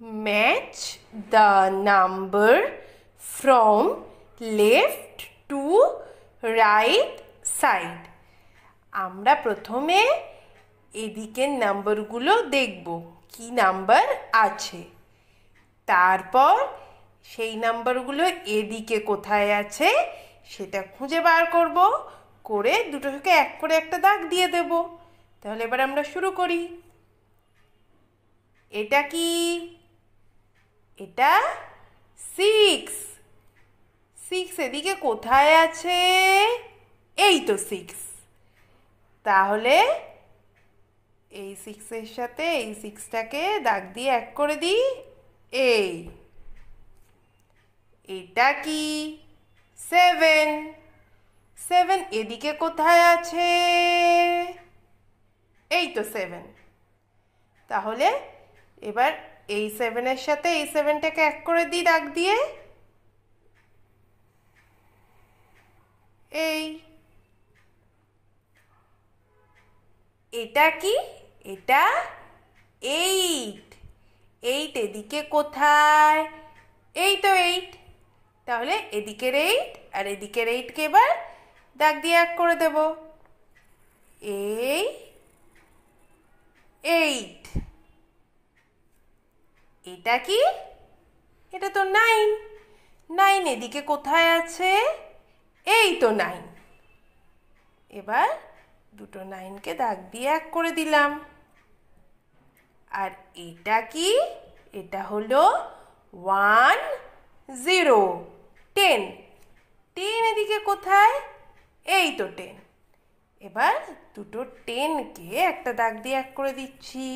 match the number from left to right side আমরা প্রথমে এদিকের নাম্বারগুলো দেখব কি নাম্বার আছে তারপর সেই নাম্বারগুলো এদিকে কোথায় আছে সেটা খুঁজে বার করব করে দুটোকে এক করে একটা দাগ দিয়ে দেব তাহলে এবার আমরা শুরু করি এটা কি এটা সিক্স সিক্স এদিকে কোথায় আছে এই তো সিক্স তাহলে এই সিক্সের সাথে এই সিক্সটাকে দাগ দিয়ে এক করে দিই এই এটা কি সেভেন সেভেন এদিকে কোথায় আছে এই তো সেভেন তাহলে এবার এই সেভেনের সাথে এই সেভেনটাকে এক করে দিই দাগ দিয়ে এই এটা কি এটা এইট এইট এদিকে কোথায় এই তো এইট তাহলে এদিকের এইট আর এদিকের এইটকে এবার দাগ দিয়ে এক করে দেব এই এইট এটা কি এটা তো নাইন নাইন এদিকে কোথায় আছে এই তো নাইন এবার দুটো নাইনকে দাগ দিয়ে এক করে দিলাম আর এটা কি এটা হলো ওয়ান জিরো টেন টেন এদিকে কোথায় এই তো টেন এবার দুটো টেনকে একটা দাগ দিয়ে এক করে দিচ্ছি